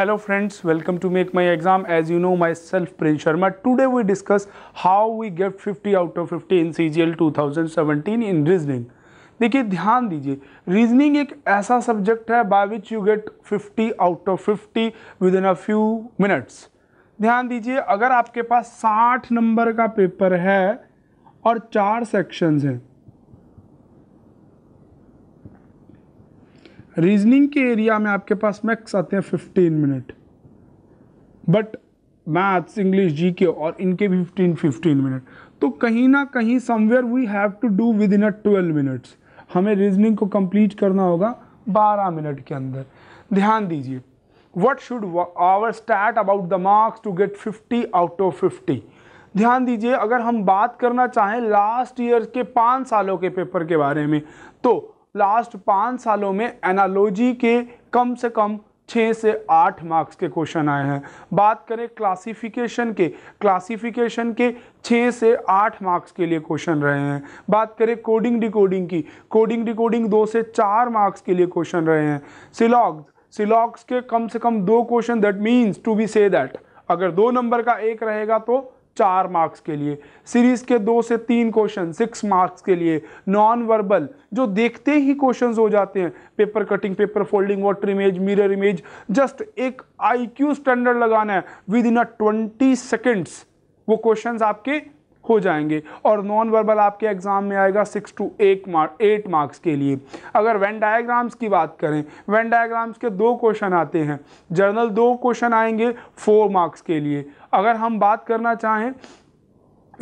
hello friends welcome to make my exam as you know myself Prince Sharma today we discuss how we get 50 out of 50 in CGL 2017 in reasoning देखिए ध्यान दीजिए reasoning एक ऐसा subject है by which you get 50 out of 50 within a few minutes ध्यान दीजिए अगर आपके पास साठ नंबर का पेपर है और चार सेक्शंस हैं रीजनिंग के एरिया में आपके पास मैक्स आते हैं fifteen minute but maths English G K और इनके भी फिफ्टीन फिफ्टीन मिनट तो कहीं ना कहीं somewhere we have to do within a twelve minutes हमें रीजनिंग को कंप्लीट करना होगा बारह मिनट के अंदर ध्यान दीजिए what should our start about the marks to get fifty out of fifty ध्यान दीजिए अगर हम बात करना चाहें लास्ट ईयर के पाँच सालों के पेपर के बारे में तो लास्ट पाँच सालों में एनालॉजी के कम से कम छः से आठ मार्क्स के क्वेश्चन आए हैं बात करें क्लासिफिकेशन के क्लासिफिकेशन के छः से आठ मार्क्स के लिए क्वेश्चन रहे हैं बात करें कोडिंग डिकोडिंग की कोडिंग डिकोडिंग दो से चार मार्क्स के लिए क्वेश्चन रहे हैं सिलॉग्स सिलॉग्स के कम से कम दो question that means to be say that अगर दो नंबर का एक रहेगा तो चार मार्क्स के लिए सीरीज के दो से तीन क्वेश्चन सिक्स मार्क्स के लिए नॉन वर्बल जो देखते ही क्वेश्चंस हो जाते हैं paper cutting paper folding water image mirror image just एक आईक्यू स्टैंडर्ड लगाना है within a twenty seconds वो क्वेश्चंस आपके हो जाएंगे और नॉन वर्बल आपके एग्ज़ाम में आएगा six to eight mark eight marks के लिए अगर वेन डायग्राम्स की बात करें वेन डायग्राम्स के दो क्वेश्चन आते हैं जर्नल दो क्वेश्चन आएंगे फोर मार्क्स के लिए अगर हम बात करना चाहें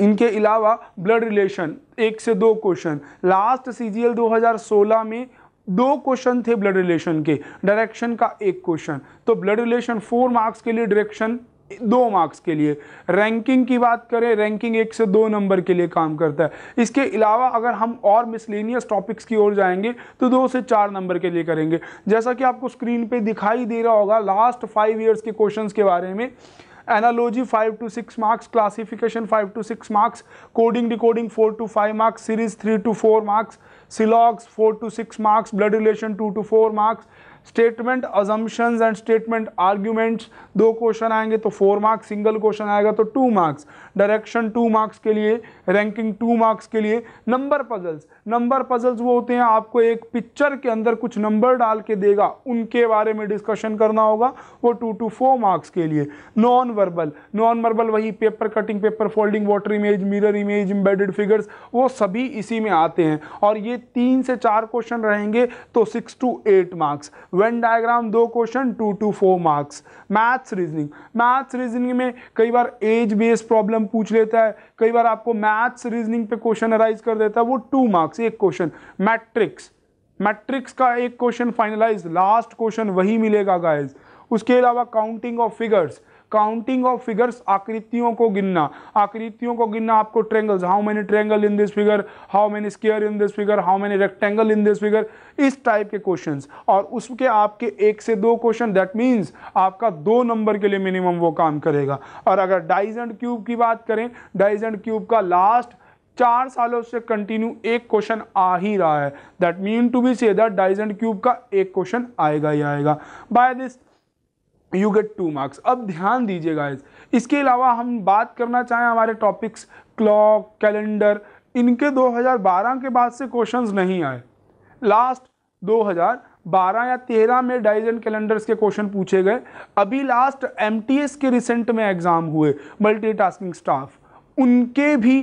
इनके अलावा ब्लड रिलेशन एक से दो क्वेश्चन लास्ट सी जी दो हज़ार सोलह में दो क्वेश्चन थे ब्लड रिलेशन के डायरेक्शन का एक क्वेश्चन तो ब्लड रिलेशन फोर मार्क्स के लिए डायरेक्शन दो मार्क्स के लिए रैंकिंग की बात करें रैंकिंग एक से दो नंबर के लिए काम करता है इसके अलावा अगर हम और मिसलेनियस टॉपिक्स की ओर जाएंगे तो दो से चार नंबर के लिए करेंगे जैसा कि आपको स्क्रीन पे दिखाई दे रहा होगा लास्ट फाइव ईयर्स के क्वेश्चंस के बारे में analogy five to six marks classification five to six marks coding decoding four to five marks series three to four marks syllogisms four to six marks blood relation two to four marks statement assumptions and statement arguments दो question आएंगे तो four marks single question आएगा तो two marks direction two marks के लिए ranking to marks के लिए number puzzles number puzzles वो होते हैं आपको एक पिक्चर के अंदर कुछ नंबर डाल के देगा उनके बारे में डिस्कशन करना होगा वो टू टू फोर मार्क्स के लिए नॉन वर्बल नॉन वर्बल वही paper cutting paper folding water image mirror image embedded figures वो सभी इसी में आते हैं और ये तीन से चार क्वेश्चन रहेंगे तो six to eight marks Venn diagram दो question two to four marks maths reasoning maths reasoning में कई बार एज बेस्ड प्रॉब्लम पूछ लेता है कई बार आपको मैथ्स रीजनिंग पे क्वेश्चन अराइज कर देता है वो टू मार्क्स एक क्वेश्चन मैट्रिक्स मैट्रिक्स का एक क्वेश्चन फाइनलाइज लास्ट क्वेश्चन वही मिलेगा गाइज उसके अलावा counting of figures counting of figures आकृतियों को गिनना आकृतियों को गिनना आपको triangles how many triangle in this figure how many square in this figure how many rectangle in this figure इस टाइप के क्वेश्चंस और उसके आपके एक से दो क्वेश्चन दैट मीन्स आपका दो नंबर के लिए मिनिमम वो काम करेगा और अगर डाइज एंड क्यूब की बात करें डाइज एंड क्यूब का लास्ट चार सालों से कंटिन्यू एक क्वेश्चन आ ही रहा है that mean to be say that dice and cube का एक क्वेश्चन आएगा ही आएगा by this you get two marks अब ध्यान दीजिए गाइज इसके अलावा हम बात करना चाहें हमारे टॉपिक्स क्लॉक कैलेंडर इनके 2012 के बाद से क्वेश्चंस नहीं आए लास्ट 2012 या 13 में डाइजन कैलेंडर्स के क्वेश्चन पूछे गए अभी लास्ट एम के रिसेंट में एग्ज़ाम हुए मल्टीटास्किंग स्टाफ उनके भी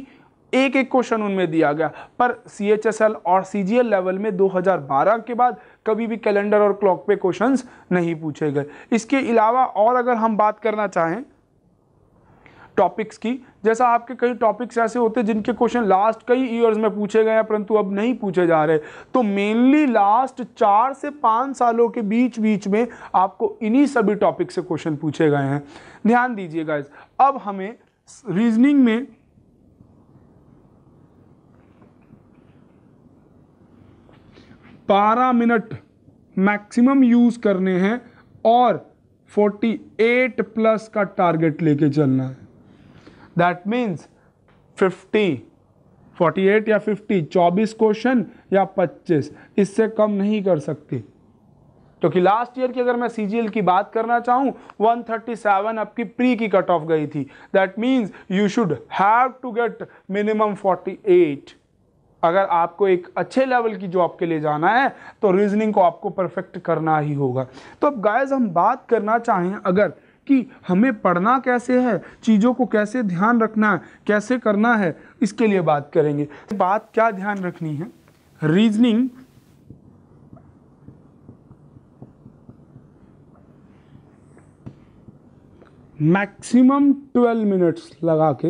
एक एक क्वेश्चन उनमें दिया गया पर सी एच एस एल और सी जी एल लेवल में 2012 के बाद कभी भी कैलेंडर और क्लॉक पे क्वेश्चंस नहीं पूछे गए इसके अलावा और अगर हम बात करना चाहें टॉपिक्स की जैसा आपके कई टॉपिक्स ऐसे होते हैं जिनके क्वेश्चन लास्ट कई ईयर्स में पूछे गए हैं परंतु अब नहीं पूछे जा रहे तो मेनली लास्ट चार से पाँच सालों के बीच बीच में आपको इन्हीं सभी टॉपिक से क्वेश्चन पूछे गए हैं ध्यान दीजिएगा अब हमें रीजनिंग में 12 मिनट मैक्सिमम यूज़ करने हैं और 48 प्लस का टारगेट लेके चलना है दैट मीन्स 50 48 या 50 24 क्वेश्चन या 25 इससे कम नहीं कर सकती क्योंकि तो लास्ट ईयर की अगर मैं सीजीएल की बात करना चाहूँ 137 आपकी प्री की कट ऑफ गई थी that means you should have to get minimum 48 अगर आपको एक अच्छे लेवल की जॉब के लिए जाना है तो रीजनिंग को आपको परफेक्ट करना ही होगा तो अब गायज हम बात करना चाहें अगर कि हमें पढ़ना कैसे है चीज़ों को कैसे ध्यान रखना है कैसे करना है इसके लिए बात करेंगे बात क्या ध्यान रखनी है रीजनिंग मैक्सिमम ट्वेल्व मिनट्स लगा के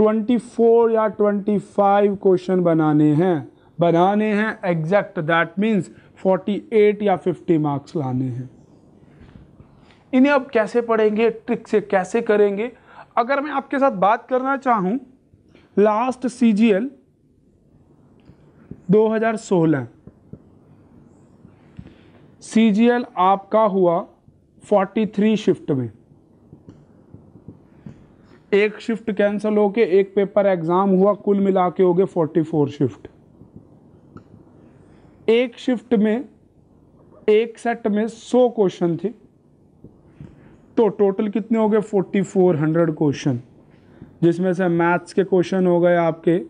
24 या 25 क्वेश्चन बनाने हैं बनाने हैं एग्जैक्ट दैट मीन्स 48 या 50 मार्क्स लाने हैं इन्हें अब कैसे पढ़ेंगे ट्रिक से कैसे करेंगे अगर मैं आपके साथ बात करना चाहूं last C G L 2016 C G L आपका हुआ 43 शिफ्ट में एक शिफ्ट कैंसिल होके एक पेपर एग्ज़ाम हुआ कुल मिला के हो गए फोर्टी फोर शिफ्ट एक शिफ्ट में एक सेट में सौ क्वेश्चन थे तो टोटल कितने हो गए फोर्टी फोर हंड्रेड क्वेश्चन जिसमें से मैथ्स के क्वेश्चन हो गए आपके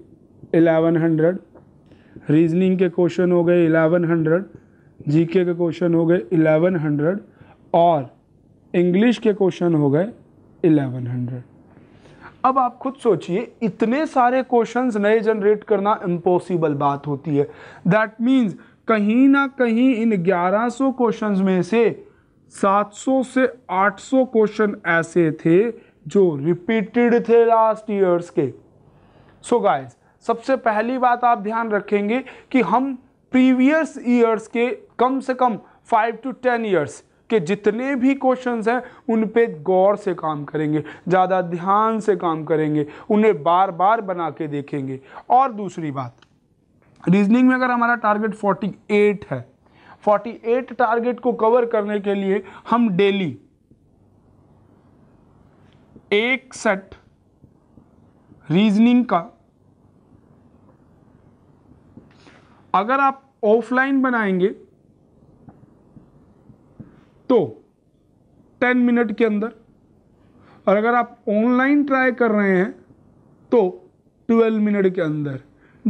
एलेवन हंड्रेड रीजनिंग के क्वेश्चन हो गए eleven hundred G K question हो गए एलेवन हंड्रेड और इंग्लिश के क्वेश्चन हो गए एलेवन हंड्रेड अब आप खुद सोचिए इतने सारे क्वेश्चंस नए जनरेट करना इम्पॉसिबल बात होती है दैट मीन्स कहीं ना कहीं इन 1100 क्वेश्चंस में से 700 से 800 क्वेश्चन ऐसे थे जो रिपीटेड थे लास्ट ईयर्स के सो so गाइस सबसे पहली बात आप ध्यान रखेंगे कि हम प्रीवियस ईयर्स के कम से कम फाइव टू टेन ईयर्स कि जितने भी क्वेश्चंस हैं उन पे गौर से काम करेंगे ज़्यादा ध्यान से काम करेंगे उन्हें बार बार बना के देखेंगे और दूसरी बात रीजनिंग में अगर हमारा टारगेट 48 है 48 टारगेट को कवर करने के लिए हम डेली एक सेट रीजनिंग का अगर आप ऑफलाइन बनाएंगे तो टेन मिनट के अंदर और अगर आप ऑनलाइन ट्राई कर रहे हैं तो ट्वेल्व मिनट के अंदर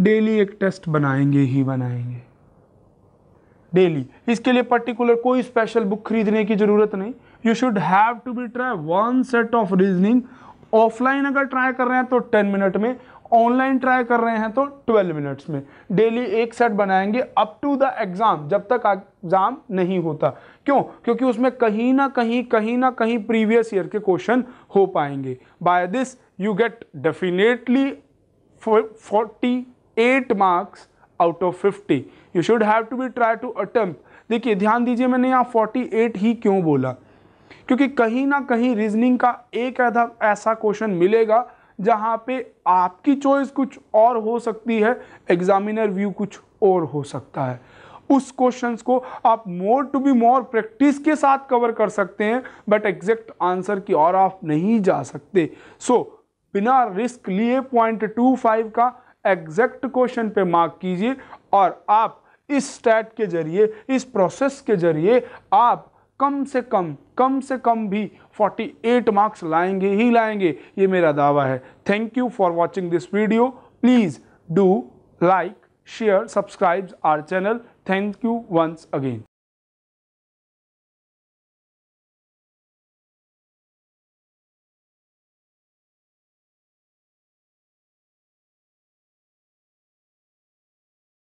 डेली एक टेस्ट बनाएंगे ही बनाएंगे डेली इसके लिए पर्टिकुलर कोई स्पेशल बुक खरीदने की ज़रूरत नहीं you should have to be try one set of reasoning offline अगर ट्राई कर रहे हैं तो टेन मिनट में ऑनलाइन ट्राई कर रहे हैं तो 12 मिनट्स में डेली एक सेट बनाएंगे अप टू द एग्ज़ाम जब तक एग्ज़ाम नहीं होता क्यों क्योंकि उसमें कहीं ना कहीं कहीं ना कहीं प्रीवियस ईयर के क्वेश्चन हो पाएंगे by this you get definitely forty eight marks out of fifty you should have to be try to attempt देखिए ध्यान दीजिए मैंने यहाँ फोर्टी एट ही क्यों बोला क्योंकि कहीं ना कहीं रीजनिंग का एक आधा ऐसा क्वेश्चन मिलेगा जहाँ पे आपकी चॉइस कुछ और हो सकती है एग्जामिनर व्यू कुछ और हो सकता है उस क्वेश्चंस को आप more to be more practice के साथ कवर कर सकते हैं बट एग्जैक्ट आंसर की और आप नहीं जा सकते सो so, बिना रिस्क लिए पॉइंट टू फाइव का एग्जैक्ट क्वेश्चन पे मार्क कीजिए और आप इस स्टैट के जरिए इस प्रोसेस के जरिए आप कम से कम कम से कम भी 48 मार्क्स लाएंगे ही लाएंगे ये मेरा दावा है thank you for watching this video please do like share subscribe our channel thank you once again